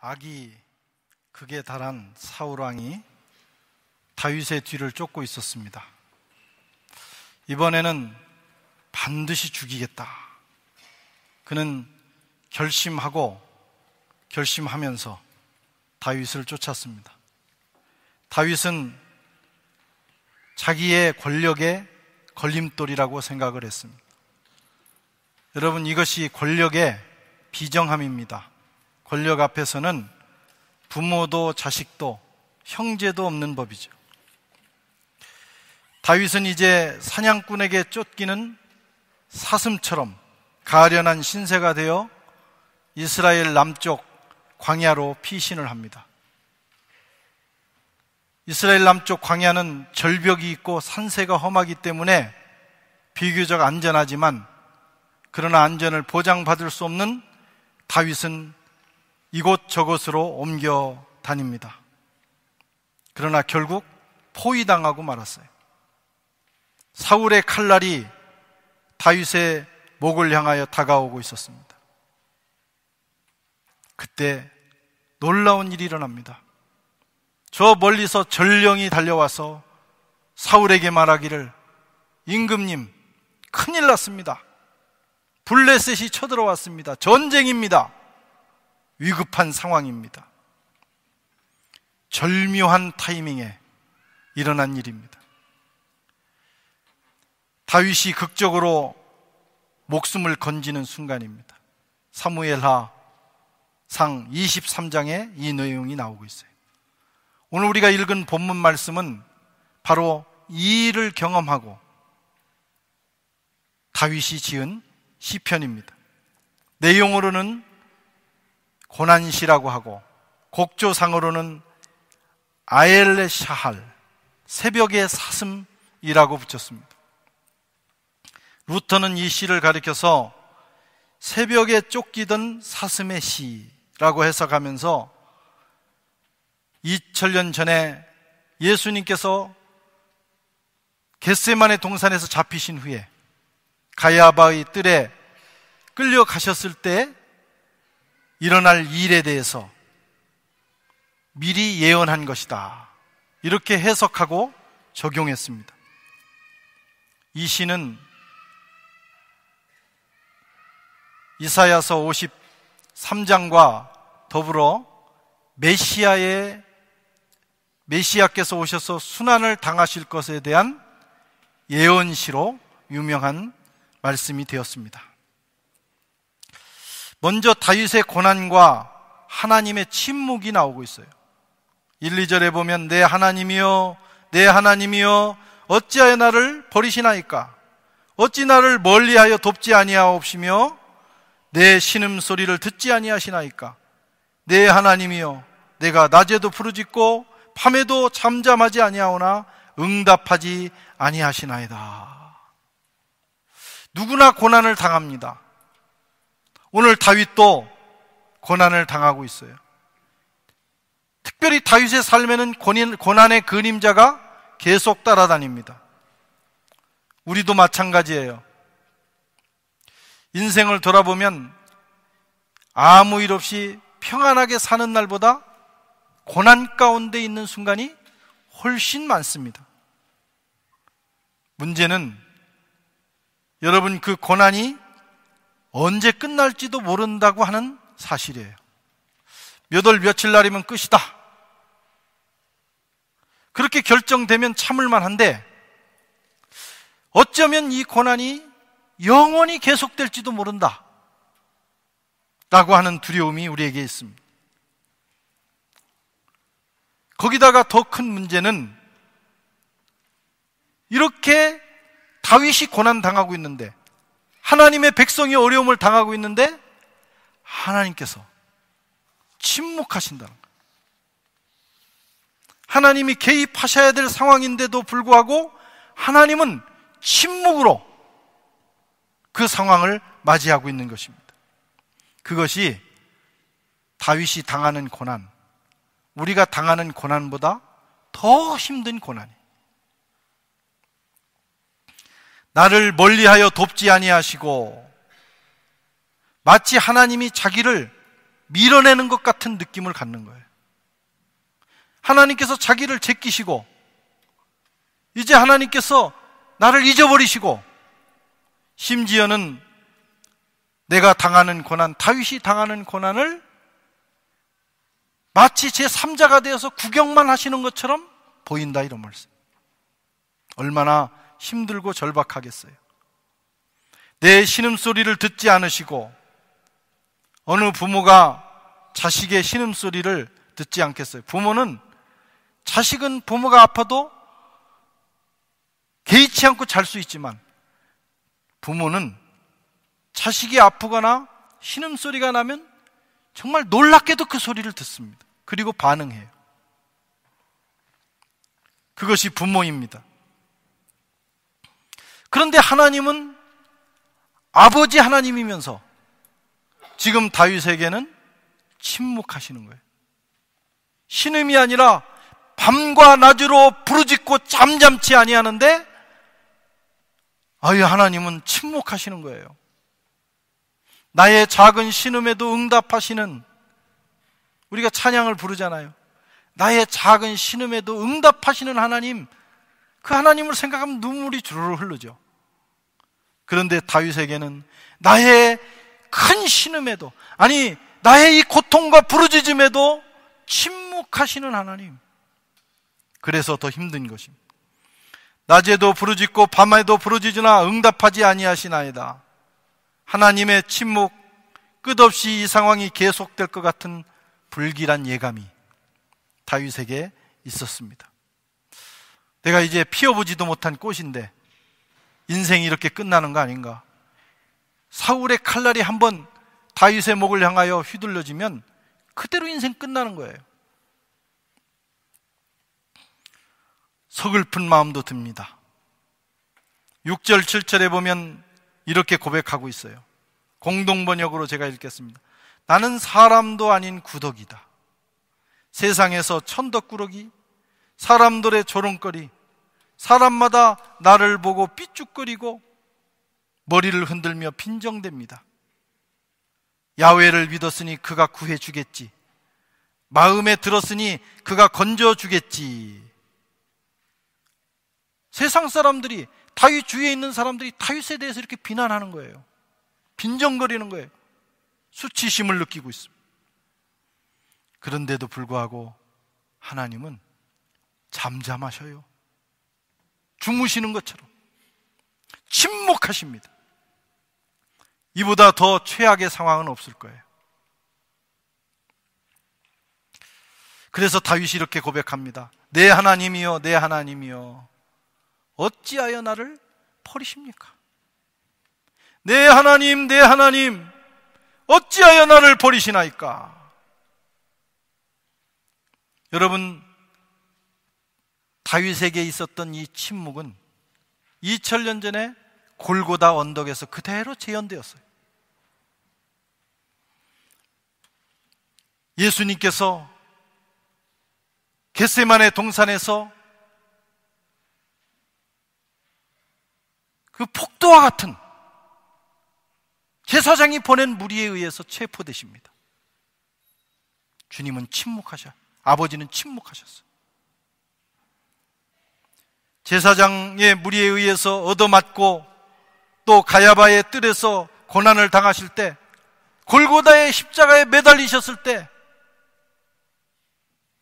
악이 극에 달한 사울 왕이 다윗의 뒤를 쫓고 있었습니다. 이번에는 반드시 죽이겠다. 그는 결심하고 결심하면서 다윗을 쫓았습니다. 다윗은 자기의 권력의 걸림돌이라고 생각을 했습니다. 여러분, 이것이 권력의 비정함입니다. 권력 앞에서는 부모도 자식도 형제도 없는 법이죠. 다윗은 이제 사냥꾼에게 쫓기는 사슴처럼 가련한 신세가 되어 이스라엘 남쪽 광야로 피신을 합니다. 이스라엘 남쪽 광야는 절벽이 있고 산세가 험하기 때문에 비교적 안전하지만 그러나 안전을 보장받을 수 없는 다윗은 이곳 저곳으로 옮겨 다닙니다. 그러나 결국 포위당하고 말았어요. 사울의 칼날이 다윗의 목을 향하여 다가오고 있었습니다. 그때 놀라운 일이 일어납니다. 저 멀리서 전령이 달려와서 사울에게 말하기를 임금님 큰일 났습니다. 블레셋이 쳐들어왔습니다. 전쟁입니다. 위급한 상황입니다. 절묘한 타이밍에 일어난 일입니다. 다윗이 극적으로 목숨을 건지는 순간입니다. 사무엘하 상 23장에 이 내용이 나오고 있어요. 오늘 우리가 읽은 본문 말씀은 바로 이 일을 경험하고 다윗이 지은 시편입니다. 내용으로는 고난시라고 하고 곡조상으로는 아엘레 샤할 새벽의 사슴이라고 붙였습니다. 루터는 이 시를 가리켜서 새벽에 쫓기던 사슴의 시라고 해석하면서 2000년 전에 예수님께서 겟세만의 동산에서 잡히신 후에 가야바의 뜰에 끌려가셨을 때 일어날 일에 대해서 미리 예언한 것이다. 이렇게 해석하고 적용했습니다. 이 시는 이사야서 53장과 더불어 메시아의 메시아께서 오셔서 순환을 당하실 것에 대한 예언시로 유명한 말씀이 되었습니다. 먼저 다윗의 고난과 하나님의 침묵이 나오고 있어요. 1, 2절에 보면 내 하나님이여 내 하나님이여 어찌하여 나를 버리시나이까 어찌 나를 멀리하여 돕지 아니하옵시며 내 신음 소리를 듣지 아니하시나이까 내 하나님이여 내가 낮에도 부르짖고 밤에도 잠잠하지 아니하오나 응답하지 아니하시나이다 누구나 고난을 당합니다 오늘 다윗도 고난을 당하고 있어요. 특별히 다윗의 삶에는 고난의 그림자가 계속 따라다닙니다. 우리도 마찬가지예요. 인생을 돌아보면 아무 일 없이 평안하게 사는 날보다 고난 가운데 있는 순간이 훨씬 많습니다. 문제는 여러분 그 고난이 언제 끝날지도 모른다고 하는 사실이에요. 몇 월 며칠 날이면 끝이다. 그렇게 결정되면 참을만 한데 어쩌면 이 고난이 영원히 계속될지도 모른다. 라고 하는 두려움이 우리에게 있습니다. 거기다가 더 큰 문제는 이렇게 다윗이 고난당하고 있는데 하나님의 백성이 어려움을 당하고 있는데 하나님께서 침묵하신다는 거예요. 하나님이 개입하셔야 될 상황인데도 불구하고 하나님은 침묵으로 그 상황을 맞이하고 있는 것입니다. 그것이 다윗이 당하는 고난, 우리가 당하는 고난보다 더 힘든 고난이에요. 나를 멀리하여 돕지 아니하시고 마치 하나님이 자기를 밀어내는 것 같은 느낌을 갖는 거예요. 하나님께서 자기를 제끼시고 이제 하나님께서 나를 잊어버리시고 심지어는 내가 당하는 고난, 다윗이 당하는 고난을 마치 제3자가 되어서 구경만 하시는 것처럼 보인다 이런 말씀. 얼마나 힘들고 절박하겠어요. 내 신음소리를 듣지 않으시고 어느 부모가 자식의 신음소리를 듣지 않겠어요. 부모는 자식은 부모가 아파도 개의치 않고 잘 수 있지만 부모는 자식이 아프거나 신음소리가 나면 정말 놀랍게도 그 소리를 듣습니다. 그리고 반응해요. 그것이 부모입니다. 그런데 하나님은 아버지 하나님이면서 지금 다윗에게는 침묵하시는 거예요. 신음이 아니라 밤과 낮으로 부르짖고 잠잠치 아니하는데 아예 하나님은 침묵하시는 거예요. 나의 작은 신음에도 응답하시는 우리가 찬양을 부르잖아요. 나의 작은 신음에도 응답하시는 하나님 그 하나님을 생각하면 눈물이 주르르 흐르죠. 그런데 다윗에게는 나의 큰 신음에도 아니 나의 이 고통과 부르짖음에도 침묵하시는 하나님. 그래서 더 힘든 것입니다. 낮에도 부르짖고 밤에도 부르짖으나 응답하지 아니하시나이다. 하나님의 침묵 끝없이 이 상황이 계속될 것 같은 불길한 예감이 다윗에게 있었습니다. 내가 이제 피어보지도 못한 꽃인데 인생이 이렇게 끝나는 거 아닌가? 사울의 칼날이 한번 다윗의 목을 향하여 휘둘러지면 그대로 인생 끝나는 거예요. 서글픈 마음도 듭니다. 6절, 7절에 보면 이렇게 고백하고 있어요. 공동번역으로 제가 읽겠습니다. 나는 사람도 아닌 구덕이다. 세상에서 천덕꾸러기, 사람들의 조롱거리, 사람마다 나를 보고 삐죽거리고 머리를 흔들며 빈정됩니다. 야외를 믿었으니 그가 구해주겠지. 마음에 들었으니 그가 건져주겠지. 세상 사람들이 다윗 주위에 있는 사람들이 다윗에 대해서 이렇게 비난하는 거예요. 빈정거리는 거예요. 수치심을 느끼고 있습니다. 그런데도 불구하고 하나님은 잠잠하셔요. 주무시는 것처럼 침묵하십니다. 이보다 더 최악의 상황은 없을 거예요. 그래서 다윗이 이렇게 고백합니다. 내 하나님이여, 내 하나님이여, 어찌하여 나를 버리십니까? 내 하나님, 내 하나님, 어찌하여 나를 버리시나이까? 여러분, 다윗에게 있었던 이 침묵은 2000년 전에 골고다 언덕에서 그대로 재현되었어요. 예수님께서 겟세만의 동산에서 그 폭도와 같은 제사장이 보낸 무리에 의해서 체포되십니다. 주님은 침묵하셔. 아버지는 침묵하셨어. 제사장의 무리에 의해서 얻어맞고 또 가야바의 뜰에서 고난을 당하실 때 골고다의 십자가에 매달리셨을 때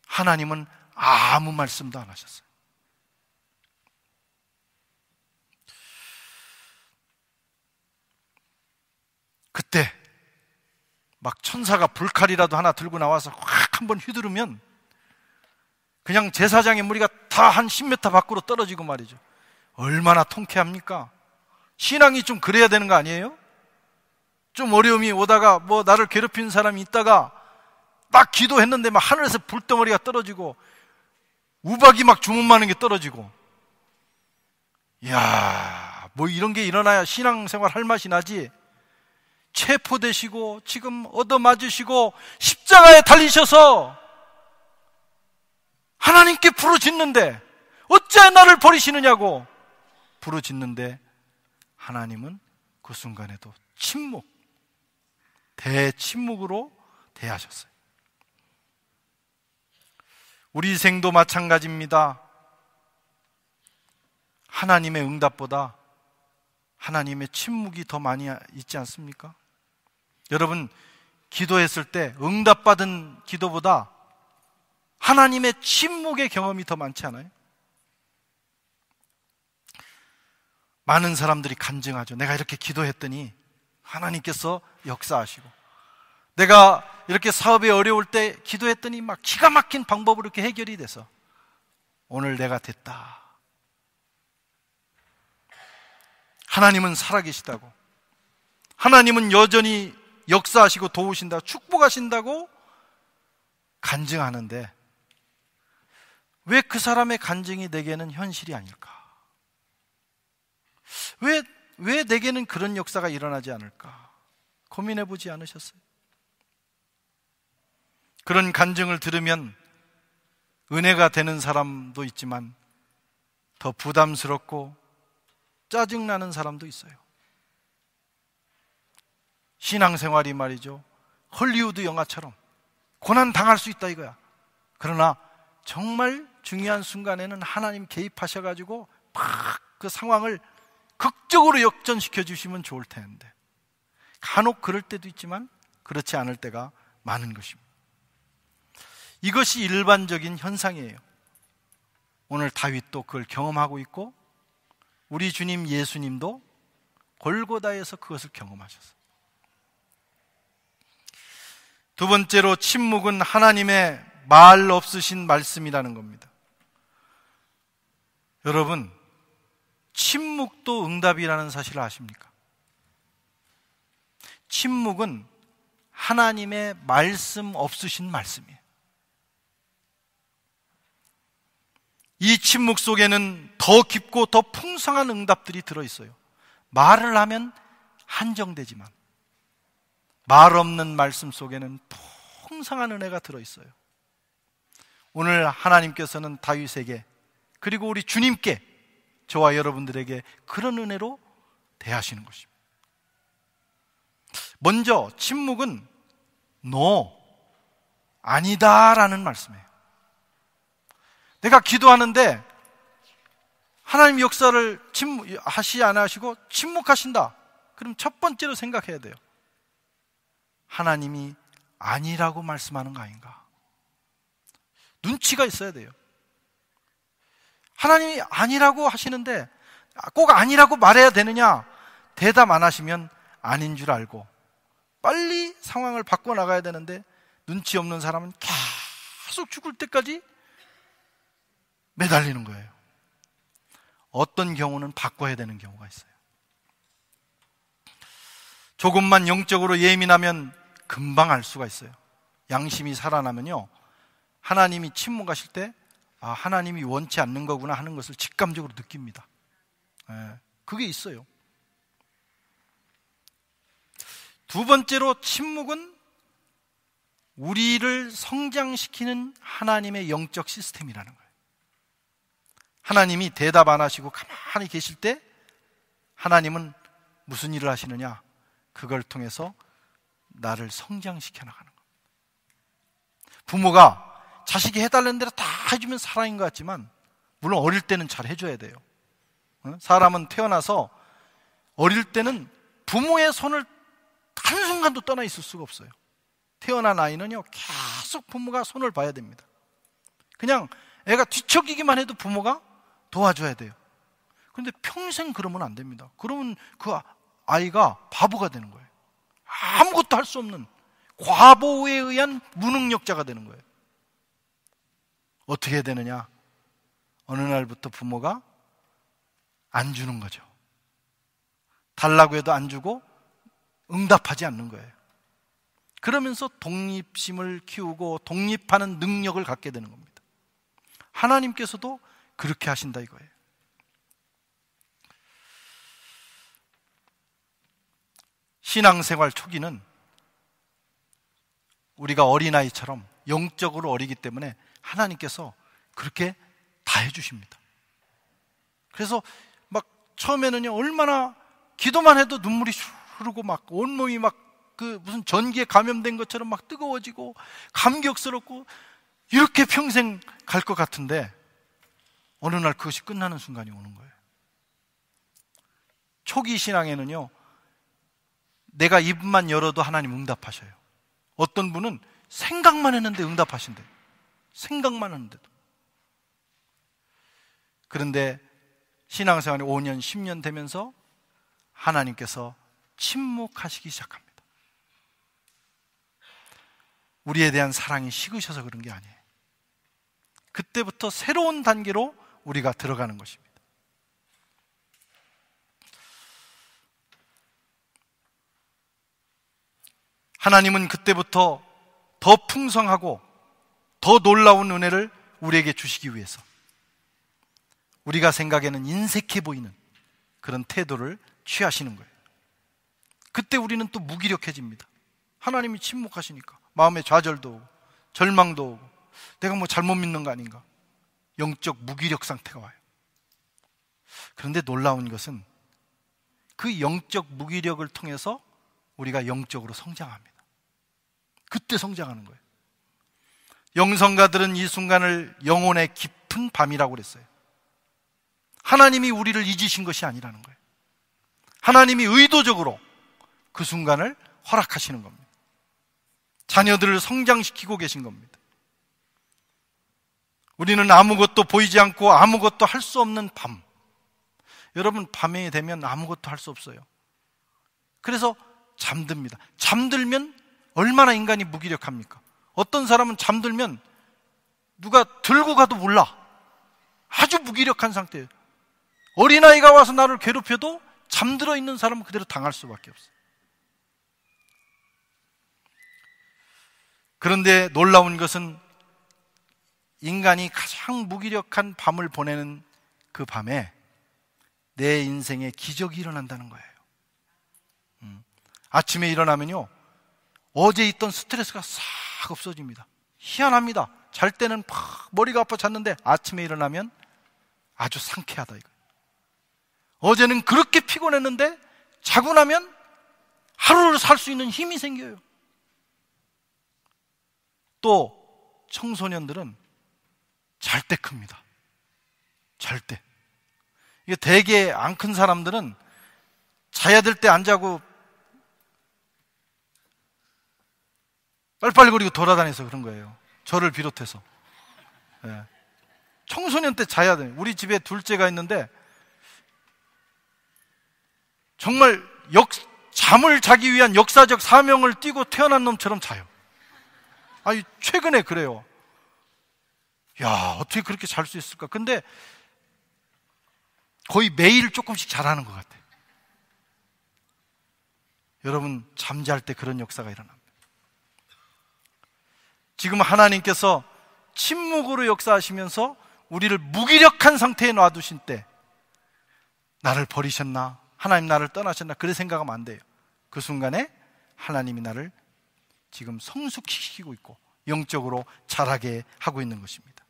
하나님은 아무 말씀도 안 하셨어요. 그때 막 천사가 불칼이라도 하나 들고 나와서 확 한번 휘두르면 그냥 제사장의 무리가 다 한 10m 밖으로 떨어지고 말이죠. 얼마나 통쾌합니까? 신앙이 좀 그래야 되는 거 아니에요? 좀 어려움이 오다가 뭐 나를 괴롭히는 사람이 있다가 딱 기도했는데 막 하늘에서 불덩어리가 떨어지고 우박이 막 주문마는 게 떨어지고 이야 뭐 이런 게 일어나야 신앙생활 할 맛이 나지 체포되시고 지금 얻어맞으시고 십자가에 달리셔서 하나님께 부르짖는데 어째 나를 버리시느냐고 부르짖는데 하나님은 그 순간에도 침묵, 대침묵으로 대하셨어요. 우리 생도 마찬가지입니다. 하나님의 응답보다 하나님의 침묵이 더 많이 있지 않습니까? 여러분, 기도했을 때 응답받은 기도보다 하나님의 침묵의 경험이 더 많지 않아요? 많은 사람들이 간증하죠. 내가 이렇게 기도했더니 하나님께서 역사하시고 내가 이렇게 사업이 어려울 때 기도했더니 막 기가 막힌 방법으로 이렇게 해결이 돼서 오늘 내가 됐다. 하나님은 살아계시다고. 하나님은 여전히 역사하시고 도우신다. 축복하신다고 간증하는데 왜그 사람의 간증이 내게는 현실이 아닐까? 왜, 왜 내게는 그런 역사가 일어나지 않을까? 고민해 보지 않으셨어요? 그런 간증을 들으면 은혜가 되는 사람도 있지만 더 부담스럽고 짜증나는 사람도 있어요. 신앙생활이 말이죠. 헐리우드 영화처럼 고난 당할 수 있다 이거야. 그러나 정말 중요한 순간에는 하나님 개입하셔가지고 막 그 상황을 극적으로 역전시켜 주시면 좋을 텐데 간혹 그럴 때도 있지만 그렇지 않을 때가 많은 것입니다. 이것이 일반적인 현상이에요. 오늘 다윗도 그걸 경험하고 있고 우리 주님 예수님도 골고다에서 그것을 경험하셨어요. 두 번째로 침묵은 하나님의 말 없으신 말씀이라는 겁니다. 여러분, 침묵도 응답이라는 사실을 아십니까? 침묵은 하나님의 말씀 없으신 말씀이에요. 이 침묵 속에는 더 깊고 더 풍성한 응답들이 들어있어요. 말을 하면 한정되지만, 말 없는 말씀 속에는 풍성한 은혜가 들어있어요. 오늘 하나님께서는 다윗에게 그리고 우리 주님께 저와 여러분들에게 그런 은혜로 대하시는 것입니다. 먼저 침묵은 no, 아니다라는 말씀이에요. 내가 기도하는데 하나님 역사를 하시안 하시고 침묵하신다. 그럼 첫 번째로 생각해야 돼요. 하나님이 아니라고 말씀하는 거 아닌가? 눈치가 있어야 돼요. 하나님이 아니라고 하시는데 꼭 아니라고 말해야 되느냐? 대답 안 하시면 아닌 줄 알고 빨리 상황을 바꿔 나가야 되는데 눈치 없는 사람은 계속 죽을 때까지 매달리는 거예요. 어떤 경우는 바꿔야 되는 경우가 있어요. 조금만 영적으로 예민하면 금방 알 수가 있어요. 양심이 살아나면요. 하나님이 침묵하실 때 아, 하나님이 원치 않는 거구나 하는 것을 직감적으로 느낍니다. 예, 그게 있어요. 두 번째로 침묵은 우리를 성장시키는 하나님의 영적 시스템이라는 거예요. 하나님이 대답 안 하시고 가만히 계실 때 하나님은 무슨 일을 하시느냐? 그걸 통해서 나를 성장시켜 나가는 거예요. 부모가 자식이 해달라는 대로 다 해주면 사랑인 것 같지만 물론 어릴 때는 잘 해줘야 돼요. 사람은 태어나서 어릴 때는 부모의 손을 한순간도 떠나 있을 수가 없어요. 태어난 아이는요, 계속 부모가 손을 봐야 됩니다. 그냥 애가 뒤척이기만 해도 부모가 도와줘야 돼요. 그런데 평생 그러면 안 됩니다. 그러면 그 아이가 바보가 되는 거예요. 아무것도 할 수 없는 과보에 의한 무능력자가 되는 거예요. 어떻게 되느냐? 어느 날부터 부모가 안 주는 거죠. 달라고 해도 안 주고 응답하지 않는 거예요. 그러면서 독립심을 키우고 독립하는 능력을 갖게 되는 겁니다. 하나님께서도 그렇게 하신다 이거예요. 신앙생활 초기는 우리가 어린아이처럼 영적으로 어리기 때문에 하나님께서 그렇게 다 해주십니다. 그래서 막 처음에는요, 얼마나 기도만 해도 눈물이 흐르고 막 온몸이 막 그 무슨 전기에 감염된 것처럼 막 뜨거워지고 감격스럽고 이렇게 평생 갈 것 같은데 어느 날 그것이 끝나는 순간이 오는 거예요. 초기 신앙에는요, 내가 입만 열어도 하나님 응답하셔요. 어떤 분은 생각만 했는데 응답하신대요. 생각만 하는데도. 그런데 신앙생활이 5년, 10년 되면서 하나님께서 침묵하시기 시작합니다. 우리에 대한 사랑이 식으셔서 그런 게 아니에요. 그때부터 새로운 단계로 우리가 들어가는 것입니다. 하나님은 그때부터 더 풍성하고 더 놀라운 은혜를 우리에게 주시기 위해서 우리가 생각에는 인색해 보이는 그런 태도를 취하시는 거예요. 그때 우리는 또 무기력해집니다. 하나님이 침묵하시니까 마음의 좌절도 오고 절망도 오고 내가 뭐 잘못 믿는 거 아닌가 영적 무기력 상태가 와요. 그런데 놀라운 것은 그 영적 무기력을 통해서 우리가 영적으로 성장합니다. 그때 성장하는 거예요. 영성가들은 이 순간을 영혼의 깊은 밤이라고 그랬어요. 하나님이 우리를 잊으신 것이 아니라는 거예요. 하나님이 의도적으로 그 순간을 허락하시는 겁니다. 자녀들을 성장시키고 계신 겁니다. 우리는 아무것도 보이지 않고 아무것도 할 수 없는 밤. 여러분, 밤에 되면 아무것도 할 수 없어요. 그래서 잠듭니다. 잠들면 얼마나 인간이 무기력합니까? 어떤 사람은 잠들면 누가 들고 가도 몰라. 아주 무기력한 상태예요. 어린아이가 와서 나를 괴롭혀도 잠들어 있는 사람은 그대로 당할 수밖에 없어요. 그런데 놀라운 것은 인간이 가장 무기력한 밤을 보내는 그 밤에 내 인생에 기적이 일어난다는 거예요. 음. 아침에 일어나면요. 어제 있던 스트레스가 싹막 없어집니다. 희한합니다. 잘 때는 막 머리가 아파 잤는데 아침에 일어나면 아주 상쾌하다 이거. 어제는 그렇게 피곤했는데 자고 나면 하루를 살 수 있는 힘이 생겨요. 또 청소년들은 잘 때 큽니다. 잘 때. 이게 대개 안 큰 사람들은 자야 될 때 안 자고 빨리빨리그리고 돌아다녀서 그런 거예요. 저를 비롯해서. 예. 청소년 때 자야 돼 우리 집에 둘째가 있는데 정말 역, 잠을 자기 위한 역사적 사명을 띠고 태어난 놈처럼 자요. 아니, 최근에 그래요. 야, 어떻게 그렇게 잘 수 있을까? 근데 거의 매일 조금씩 잘하는 것같아 여러분, 잠잘 때 그런 역사가 일어나. 지금 하나님께서 침묵으로 역사하시면서 우리를 무기력한 상태에 놔두신 때 나를 버리셨나? 하나님 나를 떠나셨나? 그래 생각하면 안 돼요. 그 순간에 하나님이 나를 지금 성숙시키고 있고 영적으로 자라게 하고 있는 것입니다.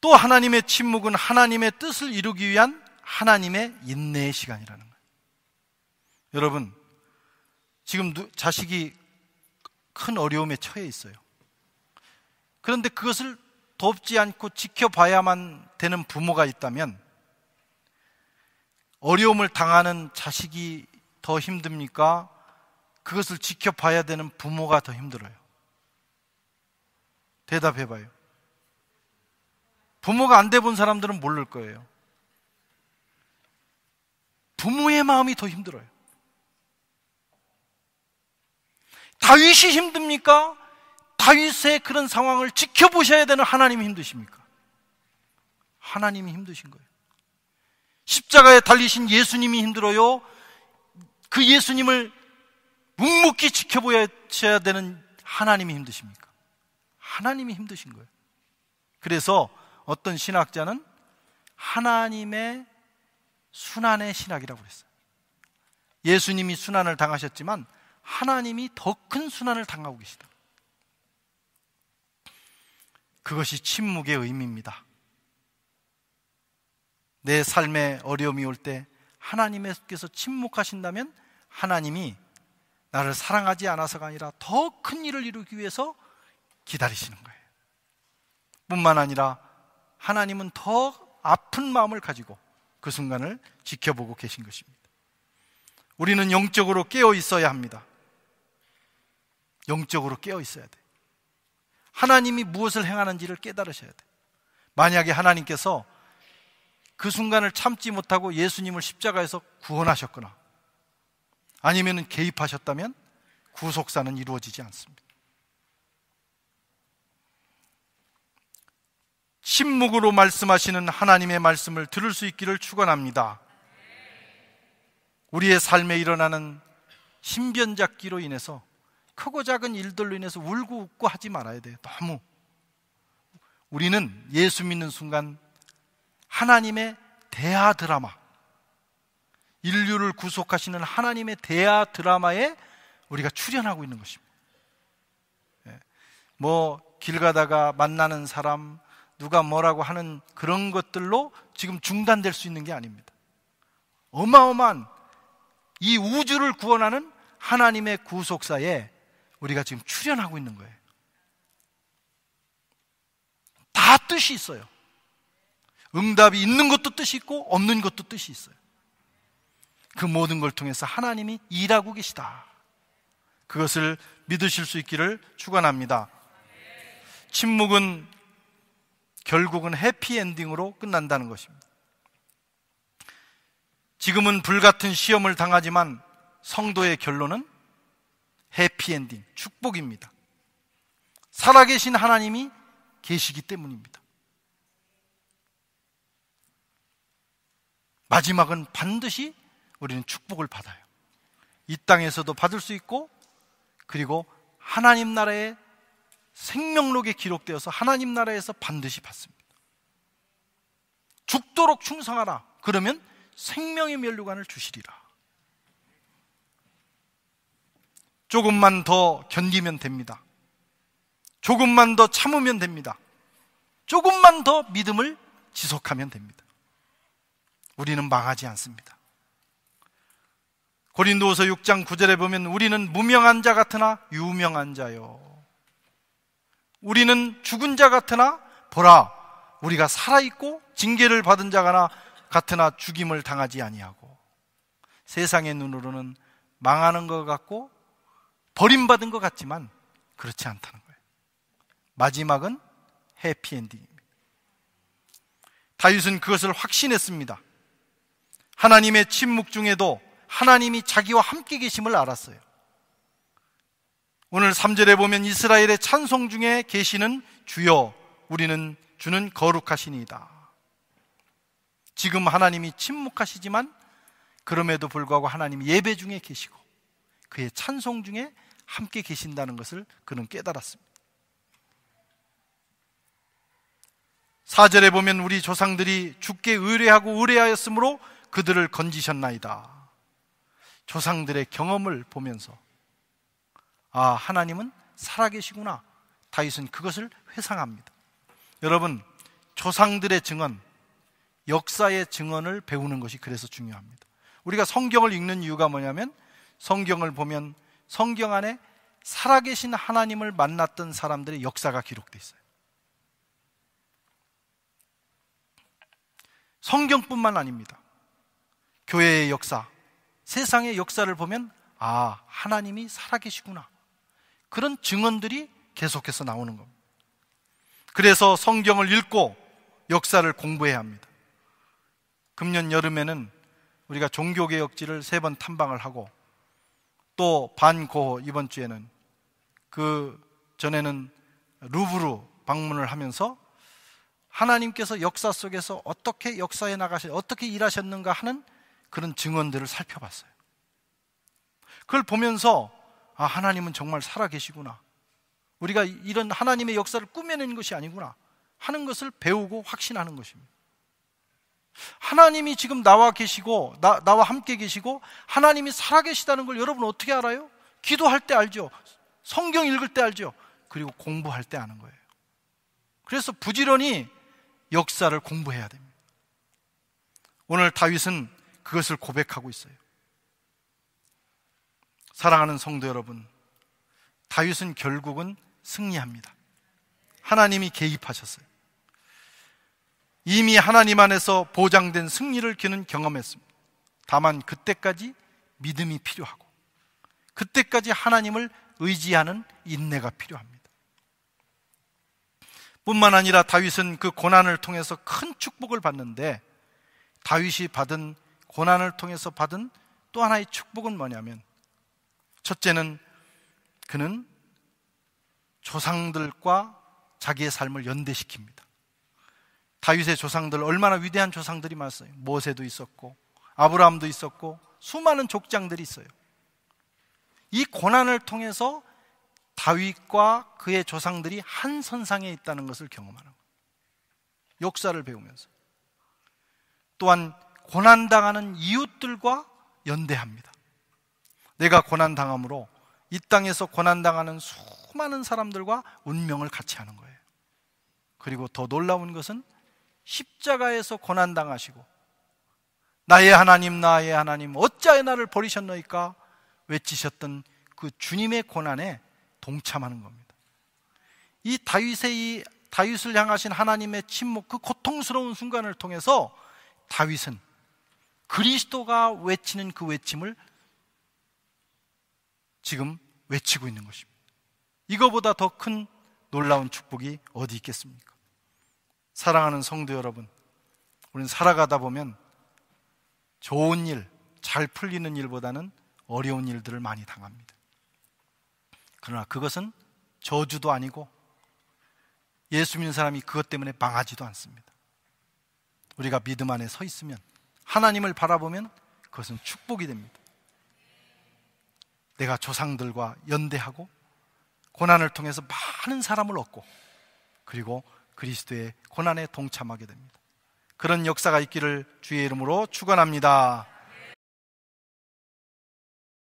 또 하나님의 침묵은 하나님의 뜻을 이루기 위한 하나님의 인내의 시간이라는 거예요. 여러분, 지금 자식이 큰 어려움에 처해 있어요. 그런데 그것을 돕지 않고 지켜봐야만 되는 부모가 있다면 어려움을 당하는 자식이 더 힘듭니까? 그것을 지켜봐야 되는 부모가 더 힘들어요. 대답해봐요. 부모가 안 돼 본 사람들은 모를 거예요. 부모의 마음이 더 힘들어요. 다윗이 힘듭니까? 다윗의 그런 상황을 지켜보셔야 되는 하나님이 힘드십니까? 하나님이 힘드신 거예요. 십자가에 달리신 예수님이 힘들어요. 그 예수님을 묵묵히 지켜보셔야 되는 하나님이 힘드십니까? 하나님이 힘드신 거예요. 그래서 어떤 신학자는 하나님의 순환의 신학이라고 했어요. 예수님이 순환을 당하셨지만 하나님이 더 큰 순환을 당하고 계시다. 그것이 침묵의 의미입니다. 내 삶에 어려움이 올 때 하나님께서 침묵하신다면 하나님이 나를 사랑하지 않아서가 아니라 더 큰 일을 이루기 위해서 기다리시는 거예요. 뿐만 아니라 하나님은 더 아픈 마음을 가지고 그 순간을 지켜보고 계신 것입니다. 우리는 영적으로 깨어 있어야 합니다. 영적으로 깨어 있어야 돼. 하나님이 무엇을 행하는지를 깨달으셔야 돼. 만약에 하나님께서 그 순간을 참지 못하고 예수님을 십자가에서 구원하셨거나 아니면 개입하셨다면 구속사는 이루어지지 않습니다. 침묵으로 말씀하시는 하나님의 말씀을 들을 수 있기를 축원합니다. 우리의 삶에 일어나는 신변잡기로 인해서 크고 작은 일들로 인해서 울고 웃고 하지 말아야 돼요. 너무. 우리는 예수 믿는 순간 하나님의 대하 드라마, 인류를 구속하시는 하나님의 대하 드라마에 우리가 출연하고 있는 것입니다. 예. 뭐, 길 가다가 만나는 사람, 누가 뭐라고 하는 그런 것들로 지금 중단될 수 있는 게 아닙니다. 어마어마한 이 우주를 구원하는 하나님의 구속사에 우리가 지금 출연하고 있는 거예요. 다 뜻이 있어요. 응답이 있는 것도 뜻이 있고 없는 것도 뜻이 있어요. 그 모든 걸 통해서 하나님이 일하고 계시다. 그것을 믿으실 수 있기를 축원합니다. 침묵은 결국은 해피엔딩으로 끝난다는 것입니다. 지금은 불같은 시험을 당하지만 성도의 결론은 해피엔딩, 축복입니다. 살아계신 하나님이 계시기 때문입니다. 마지막은 반드시 우리는 축복을 받아요. 이 땅에서도 받을 수 있고, 그리고 하나님 나라의 생명록에 기록되어서 하나님 나라에서 반드시 받습니다. 죽도록 충성하라. 그러면 생명의 면류관을 주시리라. 조금만 더 견디면 됩니다. 조금만 더 참으면 됩니다. 조금만 더 믿음을 지속하면 됩니다. 우리는 망하지 않습니다. 고린도서 6장 9절에 보면 우리는 무명한 자 같으나 유명한 자요. 우리는 죽은 자 같으나 보라 우리가 살아 있고 징계를 받은 자가나 같으나 죽임을 당하지 아니하고 세상의 눈으로는 망하는 것 같고 버림받은 것 같지만 그렇지 않다는 거예요. 마지막은 해피엔딩입니다. 다윗은 그것을 확신했습니다. 하나님의 침묵 중에도 하나님이 자기와 함께 계심을 알았어요. 오늘 3절에 보면 이스라엘의 찬송 중에 계시는 주여 우리는 주는 거룩하시니이다. 지금 하나님이 침묵하시지만 그럼에도 불구하고 하나님 이 예배 중에 계시고 그의 찬송 중에 함께 계신다는 것을 그는 깨달았습니다. 4절에 보면 우리 조상들이 죽게 의뢰하고 의뢰하였으므로 그들을 건지셨나이다. 조상들의 경험을 보면서 아, 하나님은 살아계시구나. 다윗은 그것을 회상합니다. 여러분, 조상들의 증언, 역사의 증언을 배우는 것이 그래서 중요합니다. 우리가 성경을 읽는 이유가 뭐냐면 성경을 보면 성경 안에 살아계신 하나님을 만났던 사람들의 역사가 기록되어 있어요. 성경뿐만 아닙니다. 교회의 역사, 세상의 역사를 보면 아, 하나님이 살아계시구나. 그런 증언들이 계속해서 나오는 겁니다. 그래서 성경을 읽고 역사를 공부해야 합니다. 금년 여름에는 우리가 종교개혁지를 세 번 탐방을 하고 또 반고호 이번 주에는 그 전에는 루브르 방문을 하면서 하나님께서 역사 속에서 어떻게 역사에 나가시, 어떻게 일하셨는가 하는 그런 증언들을 살펴봤어요. 그걸 보면서 아, 하나님은 정말 살아계시구나. 우리가 이런 하나님의 역사를 꾸며낸 것이 아니구나 하는 것을 배우고 확신하는 것입니다. 하나님이 지금 나와 계시고 나, 나와 함께 계시고 하나님이 살아계시다는 걸 여러분 어떻게 알아요? 기도할 때 알죠. 성경 읽을 때 알죠. 그리고 공부할 때 아는 거예요. 그래서 부지런히 역사를 공부해야 됩니다. 오늘 다윗은 그것을 고백하고 있어요. 사랑하는 성도 여러분, 다윗은 결국은 승리합니다. 하나님이 개입하셨어요. 이미 하나님 안에서 보장된 승리를 그는 경험했습니다. 다만 그때까지 믿음이 필요하고 그때까지 하나님을 의지하는 인내가 필요합니다. 뿐만 아니라 다윗은 그 고난을 통해서 큰 축복을 받는데 다윗이 받은 고난을 통해서 받은 또 하나의 축복은 뭐냐면 첫째는 그는 조상들과 자기의 삶을 연대시킵니다. 다윗의 조상들 얼마나 위대한 조상들이 많았어요. 모세도 있었고 아브라함도 있었고 수많은 족장들이 있어요. 이 고난을 통해서 다윗과 그의 조상들이 한 선상에 있다는 것을 경험하는 거예요. 역사를 배우면서 또한 고난 당하는 이웃들과 연대합니다. 내가 고난 당함으로 이 땅에서 고난 당하는 수많은 사람들과 운명을 같이 하는 거예요. 그리고 더 놀라운 것은 십자가에서 고난당하시고 나의 하나님 나의 하나님 어찌하여 나를 버리셨나이까 외치셨던 그 주님의 고난에 동참하는 겁니다. 이 다윗의 이 다윗을 향하신 하나님의 침묵 그 고통스러운 순간을 통해서 다윗은 그리스도가 외치는 그 외침을 지금 외치고 있는 것입니다. 이거보다 더 큰 놀라운 축복이 어디 있겠습니까? 사랑하는 성도 여러분, 우리는 살아가다 보면 좋은 일, 잘 풀리는 일보다는 어려운 일들을 많이 당합니다. 그러나 그것은 저주도 아니고 예수 믿는 사람이 그것 때문에 망하지도 않습니다. 우리가 믿음 안에 서 있으면 하나님을 바라보면 그것은 축복이 됩니다. 내가 조상들과 연대하고 고난을 통해서 많은 사람을 얻고 그리고 그리스도의 고난에 동참하게 됩니다. 그런 역사가 있기를 주의 이름으로 축원합니다.